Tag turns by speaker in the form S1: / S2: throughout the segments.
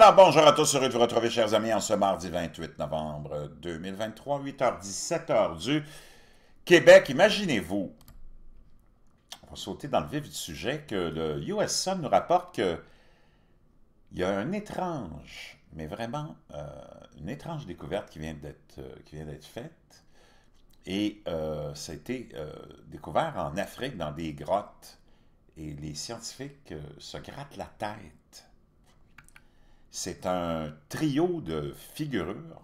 S1: Alors bonjour à tous, heureux de vous retrouver chers amis en ce mardi 28 novembre 2023, euh, 8h17 du Québec. Imaginez-vous, on va sauter dans le vif du sujet, que le US Sun nous rapporte qu'il y a un étrange, mais vraiment euh, une étrange découverte qui vient d'être euh, faite. Et ça a été découvert en Afrique dans des grottes. Et les scientifiques se grattent la tête c'est un trio de figurures,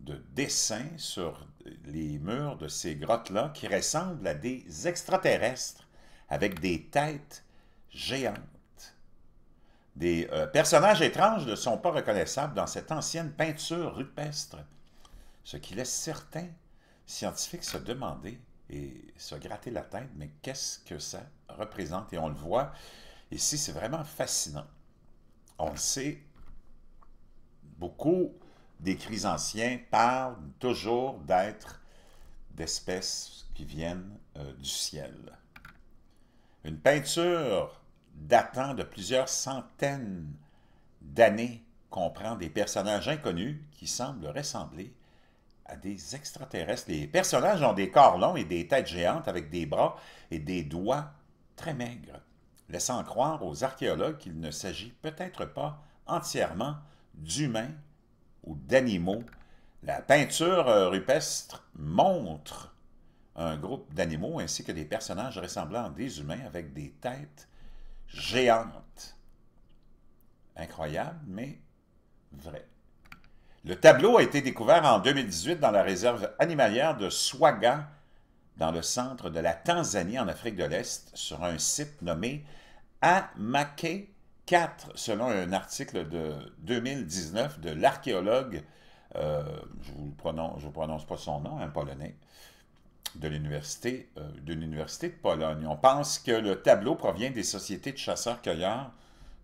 S1: de dessins sur les murs de ces grottes-là qui ressemblent à des extraterrestres avec des têtes géantes. Des euh, personnages étranges ne sont pas reconnaissables dans cette ancienne peinture rupestre, ce qui laisse certains scientifiques se demander et se gratter la tête, mais qu'est-ce que ça représente? Et on le voit ici, c'est vraiment fascinant. On le sait, beaucoup d'écrits anciens parlent toujours d'êtres, d'espèces qui viennent euh, du ciel. Une peinture datant de plusieurs centaines d'années comprend des personnages inconnus qui semblent ressembler à des extraterrestres. Les personnages ont des corps longs et des têtes géantes avec des bras et des doigts très maigres, laissant croire aux archéologues qu'il ne s'agit peut-être pas entièrement d'humains ou d'animaux, la peinture euh, rupestre montre un groupe d'animaux ainsi que des personnages ressemblant à des humains avec des têtes géantes. Incroyable, mais vrai. Le tableau a été découvert en 2018 dans la réserve animalière de Swaga, dans le centre de la Tanzanie, en Afrique de l'Est, sur un site nommé Amake 4, selon un article de 2019 de l'archéologue, euh, je ne prononce, vous prononce pas son nom, un polonais, de l'université euh, de, Pologne. On pense que le tableau provient des sociétés de chasseurs-cueilleurs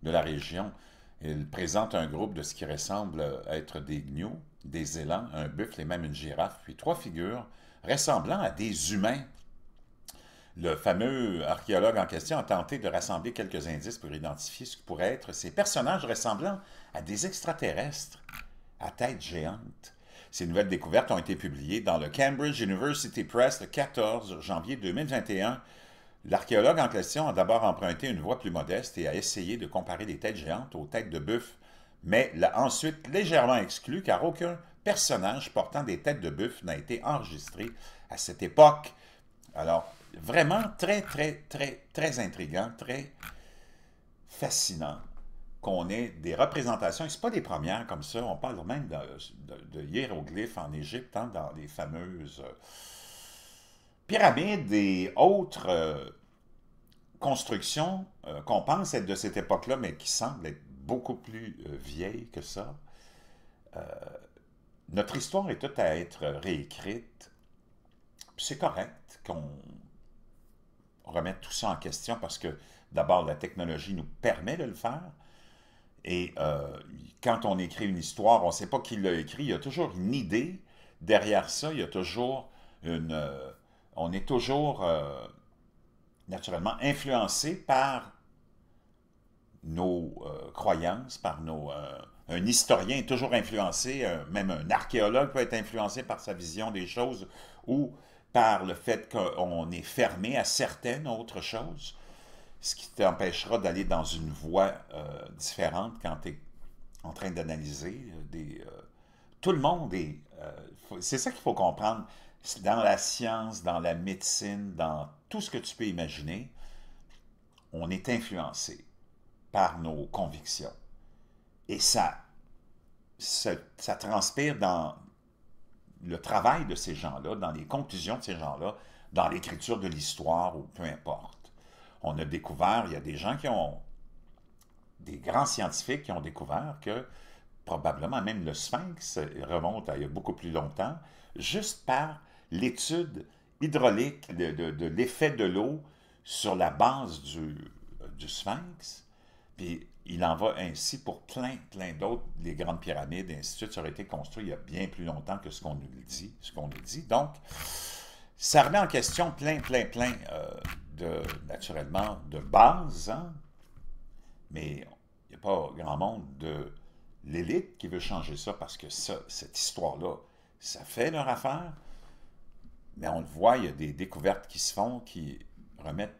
S1: de la région. Il présente un groupe de ce qui ressemble à être des gnous, des élans, un buffle et même une girafe, puis trois figures ressemblant à des humains le fameux archéologue en question a tenté de rassembler quelques indices pour identifier ce que pourraient être ces personnages ressemblant à des extraterrestres à tête géante. Ces nouvelles découvertes ont été publiées dans le Cambridge University Press le 14 janvier 2021. L'archéologue en question a d'abord emprunté une voie plus modeste et a essayé de comparer des têtes géantes aux têtes de bœuf, mais l'a ensuite légèrement exclu car aucun personnage portant des têtes de bœuf n'a été enregistré à cette époque. Alors, vraiment très, très, très, très intriguant, très fascinant qu'on ait des représentations, et pas des premières comme ça, on parle même de, hiéroglyphes en Égypte, hein, dans les fameuses euh, pyramides et autres euh, constructions euh, qu'on pense être de cette époque-là, mais qui semblent être beaucoup plus vieilles que ça. notre histoire est toute à être réécrite. C'est correct qu'on mettre tout ça en question parce que d'abord, la technologie nous permet de le faire. Et euh, quand on écrit une histoire, on ne sait pas qui l'a écrit. Il y a toujours une idée derrière ça. Il y a toujours une. Euh, on est toujours euh, naturellement influencé par nos croyances, par nos. un historien est toujours influencé, même un archéologue peut être influencé par sa vision des choses ou par le fait qu'on est fermé à certaines autres choses, ce qui t'empêchera d'aller dans une voie euh, différente quand tu es en train d'analyser. Euh, euh, tout le monde est... c'est ça qu'il faut comprendre. Dans la science, dans la médecine, dans tout ce que tu peux imaginer, on est influencé par nos convictions. Et ça, ça transpire dans, le travail de ces gens-là, dans les conclusions de ces gens-là, dans l'écriture de l'histoire ou peu importe. On a découvert, il y a des gens qui ont, des grands scientifiques qui ont découvert que probablement même le sphinx remonte à il y a beaucoup plus longtemps, juste par l'étude hydraulique de, l'effet de l'eau sur la base du, du sphinx puis il en va ainsi pour plein, plein d'autres. Les grandes pyramides, et ainsi de suite, ça aurait été construit il y a bien plus longtemps que ce qu'on nous dit. Ce qu'on nous dit. Donc, ça remet en question plein, plein, plein euh, de, naturellement, de bases. Hein. Mais il n'y a pas grand monde de l'élite qui veut changer ça parce que ça, cette histoire-là, ça fait leur affaire. Mais on le voit, il y a des découvertes qui se font qui remettent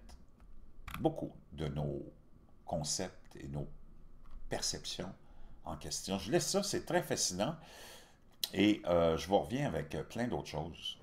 S1: beaucoup de nos concepts et nos perceptions en question. Je laisse ça, c'est très fascinant. Et euh, je vous reviens avec euh, plein d'autres choses.